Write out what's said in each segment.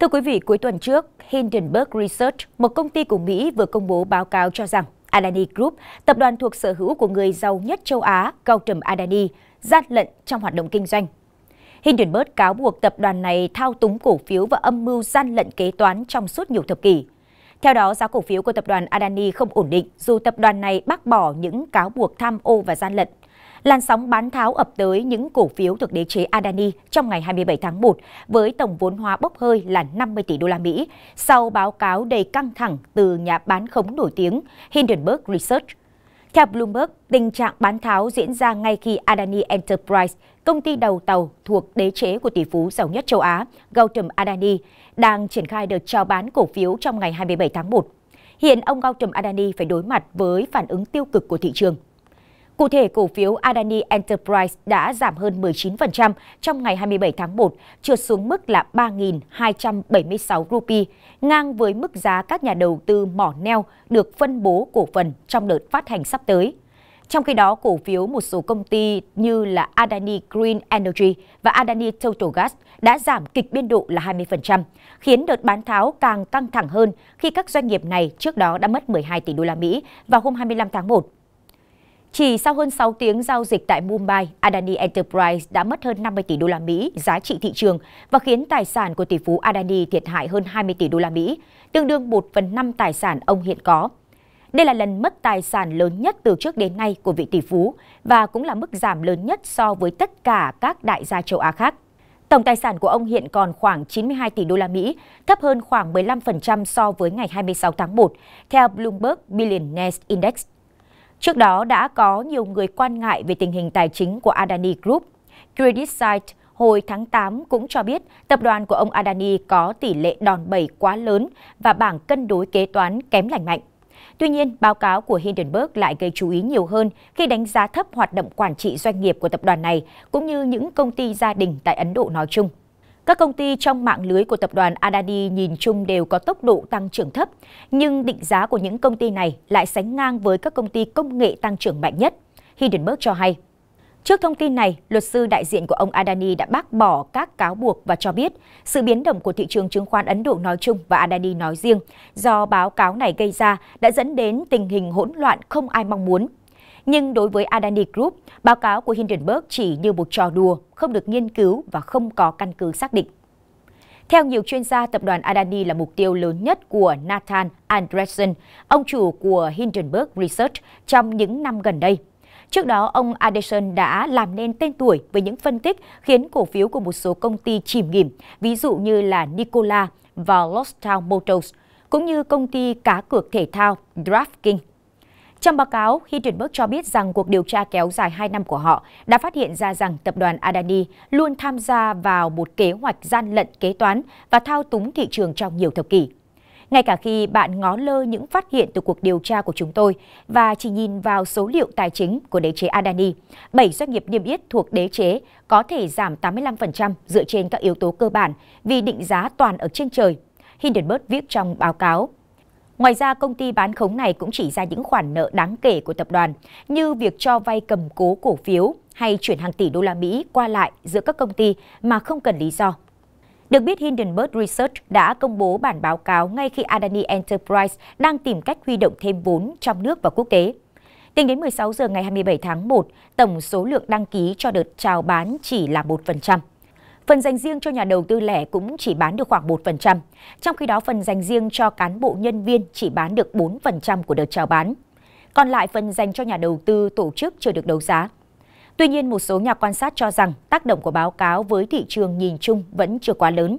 Thưa quý vị, cuối tuần trước, Hindenburg Research, một công ty của Mỹ vừa công bố báo cáo cho rằng Adani Group, tập đoàn thuộc sở hữu của người giàu nhất châu Á, Gautam Adani, gian lận trong hoạt động kinh doanh. Hindenburg cáo buộc tập đoàn này thao túng cổ phiếu và âm mưu gian lận kế toán trong suốt nhiều thập kỷ. Theo đó, giá cổ phiếu của tập đoàn Adani không ổn định dù tập đoàn này bác bỏ những cáo buộc tham ô và gian lận. Làn sóng bán tháo ập tới những cổ phiếu thuộc đế chế Adani trong ngày 27 tháng 1 với tổng vốn hóa bốc hơi là 50 tỷ đô la Mỹ sau báo cáo đầy căng thẳng từ nhà bán khống nổi tiếng Hindenburg Research. Theo Bloomberg, tình trạng bán tháo diễn ra ngay khi Adani Enterprise, công ty đầu tàu thuộc đế chế của tỷ phú giàu nhất châu Á, Gautam Adani, đang triển khai đợt trao bán cổ phiếu trong ngày 27 tháng 1. Hiện ông Gautam Adani phải đối mặt với phản ứng tiêu cực của thị trường. Cụ thể, cổ phiếu Adani Enterprise đã giảm hơn 19% trong ngày 27 tháng 1, trượt xuống mức là 3.276 rupee, ngang với mức giá các nhà đầu tư mỏ neo được phân bố cổ phần trong đợt phát hành sắp tới. Trong khi đó, cổ phiếu một số công ty như là Adani Green Energy và Adani Total Gas đã giảm kịch biên độ là 20%, khiến đợt bán tháo càng căng thẳng hơn khi các doanh nghiệp này trước đó đã mất 12 tỷ đô la Mỹ vào hôm 25 tháng 1 chỉ sau hơn 6 tiếng giao dịch tại Mumbai, Adani Enterprise đã mất hơn 50 tỷ đô la Mỹ giá trị thị trường và khiến tài sản của tỷ phú Adani thiệt hại hơn 20 tỷ đô la Mỹ, tương đương 1 phần 5 tài sản ông hiện có. Đây là lần mất tài sản lớn nhất từ trước đến nay của vị tỷ phú và cũng là mức giảm lớn nhất so với tất cả các đại gia châu Á khác. Tổng tài sản của ông hiện còn khoảng 92 tỷ đô la Mỹ, thấp hơn khoảng 15% so với ngày 26 tháng 1, theo Bloomberg Billionaire Index. Trước đó đã có nhiều người quan ngại về tình hình tài chính của Adani Group. Credit CreditSight hồi tháng 8 cũng cho biết tập đoàn của ông Adani có tỷ lệ đòn bẩy quá lớn và bảng cân đối kế toán kém lành mạnh. Tuy nhiên, báo cáo của Hindenburg lại gây chú ý nhiều hơn khi đánh giá thấp hoạt động quản trị doanh nghiệp của tập đoàn này cũng như những công ty gia đình tại Ấn Độ nói chung. Các công ty trong mạng lưới của tập đoàn Adani nhìn chung đều có tốc độ tăng trưởng thấp, nhưng định giá của những công ty này lại sánh ngang với các công ty công nghệ tăng trưởng mạnh nhất. Hindenburg cho hay. Trước thông tin này, luật sư đại diện của ông Adani đã bác bỏ các cáo buộc và cho biết sự biến động của thị trường chứng khoán Ấn Độ nói chung và Adani nói riêng do báo cáo này gây ra đã dẫn đến tình hình hỗn loạn không ai mong muốn. Nhưng đối với Adani Group, báo cáo của Hindenburg chỉ như một trò đùa, không được nghiên cứu và không có căn cứ xác định. Theo nhiều chuyên gia, tập đoàn Adani là mục tiêu lớn nhất của Nathan Andresen, ông chủ của Hindenburg Research trong những năm gần đây. Trước đó, ông Anderson đã làm nên tên tuổi với những phân tích khiến cổ phiếu của một số công ty chìm nghỉm, ví dụ như là Nikola và Lostown Motors, cũng như công ty cá cược thể thao DraftKings. Trong báo cáo, Hindenburg cho biết rằng cuộc điều tra kéo dài 2 năm của họ đã phát hiện ra rằng tập đoàn Adani luôn tham gia vào một kế hoạch gian lận kế toán và thao túng thị trường trong nhiều thập kỷ. Ngay cả khi bạn ngó lơ những phát hiện từ cuộc điều tra của chúng tôi và chỉ nhìn vào số liệu tài chính của đế chế Adani, 7 doanh nghiệp niêm yết thuộc đế chế có thể giảm 85% dựa trên các yếu tố cơ bản vì định giá toàn ở trên trời, Hindenburg viết trong báo cáo Ngoài ra, công ty bán khống này cũng chỉ ra những khoản nợ đáng kể của tập đoàn, như việc cho vay cầm cố cổ phiếu hay chuyển hàng tỷ đô la Mỹ qua lại giữa các công ty mà không cần lý do. Được biết, Hindenburg Research đã công bố bản báo cáo ngay khi Adani Enterprise đang tìm cách huy động thêm vốn trong nước và quốc tế. Tính đến 16 giờ ngày 27 tháng 1, tổng số lượng đăng ký cho đợt chào bán chỉ là 1%. Phần dành riêng cho nhà đầu tư lẻ cũng chỉ bán được khoảng 1%, trong khi đó phần dành riêng cho cán bộ nhân viên chỉ bán được 4% của đợt chào bán. Còn lại phần dành cho nhà đầu tư tổ chức chưa được đấu giá. Tuy nhiên, một số nhà quan sát cho rằng tác động của báo cáo với thị trường nhìn chung vẫn chưa quá lớn.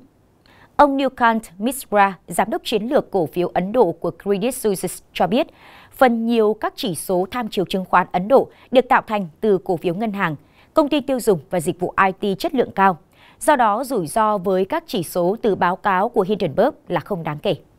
Ông Newkant Misra, giám đốc chiến lược cổ phiếu Ấn Độ của Credit Suisse cho biết, phần nhiều các chỉ số tham chiếu chứng khoán Ấn Độ được tạo thành từ cổ phiếu ngân hàng, công ty tiêu dùng và dịch vụ IT chất lượng cao do đó rủi ro với các chỉ số từ báo cáo của Hindenburg là không đáng kể.